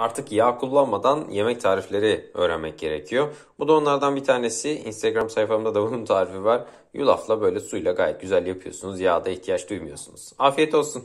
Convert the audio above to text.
artık yağ kullanmadan yemek tarifleri öğrenmek gerekiyor. Bu da onlardan bir tanesi. Instagram sayfamda da bunun tarifi var. Yulafla böyle suyla gayet güzel yapıyorsunuz. Yağda ihtiyaç duymuyorsunuz. Afiyet olsun.